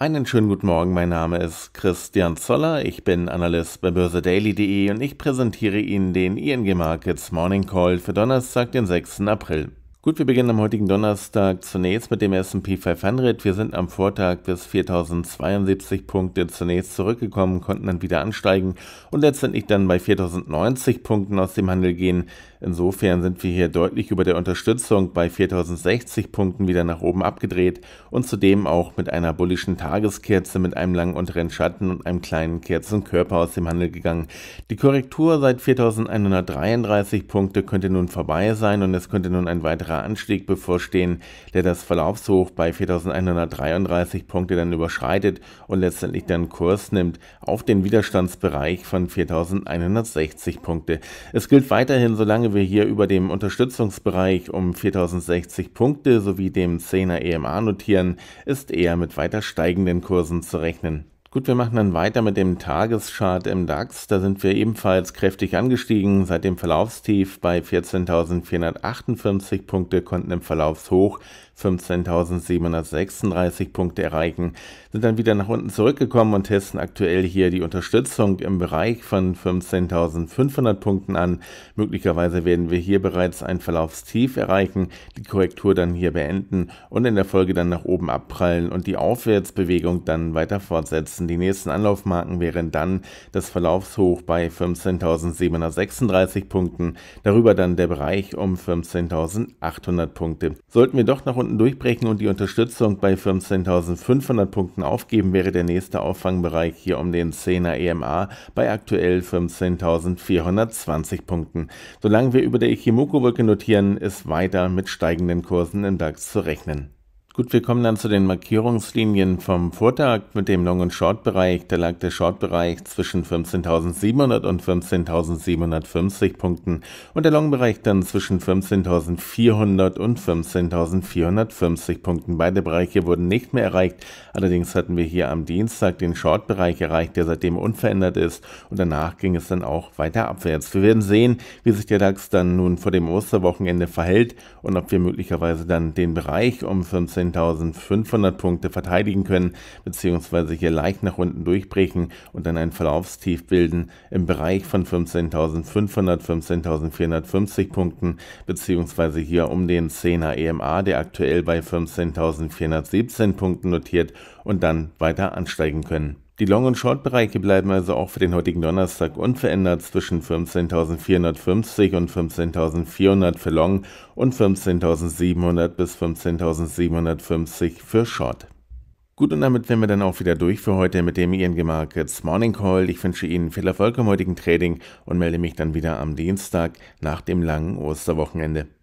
Einen schönen guten Morgen, mein Name ist Christian Zoller, ich bin Analyst bei börsedaily.de und ich präsentiere Ihnen den ING Markets Morning Call für Donnerstag, den 6. April. Gut, wir beginnen am heutigen Donnerstag zunächst mit dem SP 500. Wir sind am Vortag bis 4072 Punkte zunächst zurückgekommen, konnten dann wieder ansteigen und letztendlich dann bei 4090 Punkten aus dem Handel gehen. Insofern sind wir hier deutlich über der Unterstützung bei 4060 Punkten wieder nach oben abgedreht und zudem auch mit einer bullischen Tageskerze mit einem langen unteren Schatten und einem kleinen Kerzenkörper aus dem Handel gegangen. Die Korrektur seit 4133 Punkte könnte nun vorbei sein und es könnte nun ein weiterer weiterer Anstieg bevorstehen, der das Verlaufshoch bei 4133 Punkte dann überschreitet und letztendlich dann Kurs nimmt auf den Widerstandsbereich von 4160 Punkte. Es gilt weiterhin, solange wir hier über dem Unterstützungsbereich um 4060 Punkte sowie dem 10er EMA notieren, ist eher mit weiter steigenden Kursen zu rechnen. Gut, wir machen dann weiter mit dem Tageschart im DAX. Da sind wir ebenfalls kräftig angestiegen. Seit dem Verlaufstief bei 14.458 Punkte konnten im Verlaufshoch 15.736 Punkte erreichen, sind dann wieder nach unten zurückgekommen und testen aktuell hier die Unterstützung im Bereich von 15.500 Punkten an. Möglicherweise werden wir hier bereits ein Verlaufstief erreichen, die Korrektur dann hier beenden und in der Folge dann nach oben abprallen und die Aufwärtsbewegung dann weiter fortsetzen. Die nächsten Anlaufmarken wären dann das Verlaufshoch bei 15.736 Punkten, darüber dann der Bereich um 15.800 Punkte. Sollten wir doch nach unten durchbrechen und die Unterstützung bei 15.500 Punkten aufgeben, wäre der nächste Auffangbereich hier um den 10er EMA bei aktuell 15.420 Punkten. Solange wir über der Ichimoku-Wolke notieren, ist weiter mit steigenden Kursen im DAX zu rechnen. Gut, wir kommen dann zu den Markierungslinien vom Vortag mit dem Long- und Short-Bereich. Da lag der Short-Bereich zwischen 15.700 und 15.750 Punkten und der Long-Bereich dann zwischen 15.400 und 15.450 Punkten. Beide Bereiche wurden nicht mehr erreicht. Allerdings hatten wir hier am Dienstag den Short-Bereich erreicht, der seitdem unverändert ist und danach ging es dann auch weiter abwärts. Wir werden sehen, wie sich der DAX dann nun vor dem Osterwochenende verhält und ob wir möglicherweise dann den Bereich um 15 15.500 Punkte verteidigen können, beziehungsweise hier leicht nach unten durchbrechen und dann ein Verlaufstief bilden im Bereich von 15.500, 15.450 Punkten, beziehungsweise hier um den 10er EMA, der aktuell bei 15.417 Punkten notiert und dann weiter ansteigen können. Die Long- und Short-Bereiche bleiben also auch für den heutigen Donnerstag unverändert zwischen 15.450 und 15.400 für Long und 15.700 bis 15.750 für Short. Gut, und damit wären wir dann auch wieder durch für heute mit dem ING Markets Morning Call. Ich wünsche Ihnen viel Erfolg im heutigen Trading und melde mich dann wieder am Dienstag nach dem langen Osterwochenende.